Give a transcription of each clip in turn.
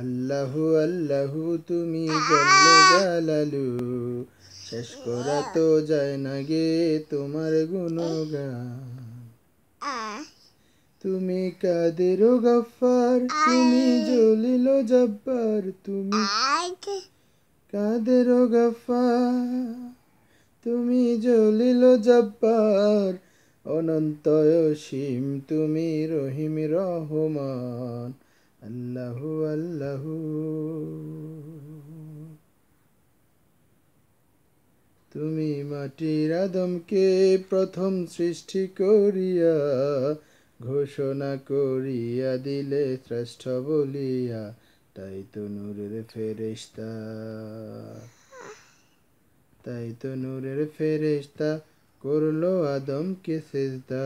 আল্লাহু আল্লাহু তুমি জালালু শেষ করা তো যায় না গে তোমার গুণগান তুমি কাদের গফার তুমি জলিল জব্বার তুমি কাদের গফার তুমি জলিল জব্বার অনন্ত সীম তুমি রহিম রহমান আল্লাহু আল্লাহু তুমি মাটির আদমকে প্রথম সৃষ্টি করিয়া ঘোষণা করিয়া দিলে শ্রেষ্ঠ বলিয়া তাই তো নূরের ফেরেস্তা তাই তো নূরের ফেরেস্তা করলো আদমকে শেষদা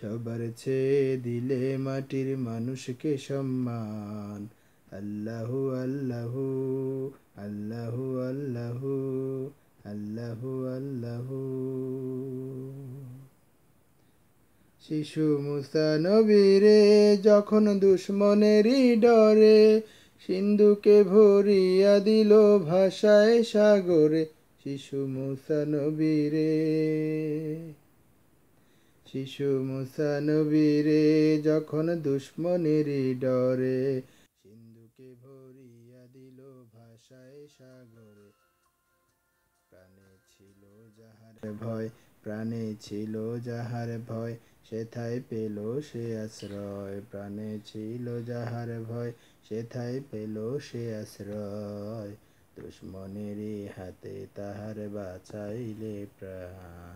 সবার চেয়ে দিলে মাটির মানুষকে সম্মান আল্লাহু আল্লাহু আল্লাহু আল্লাহু আল্লাহু আল্লাহু শিশু মুসা যখন দুশ্মনেরই ডরে সিন্ধুকে ভরিয়া দিল ভাষায় সাগরে শিশু মুসা শিশু মুসানবীরে যখন দুশ্মনের ডরে সিন্ধুকে ভরিয়া দিল ভাষায় সাগরে প্রাণে ছিল যাহার ভয় প্রাণে ছিল যাহার ভয় সেথায় পেল সে আশ্রয় প্রাণে ছিল যাহার ভয় সেথায় পেল সে আশ্রয় দুশ্মনেরই হাতে তাহার বাঁচাইলে প্রাণ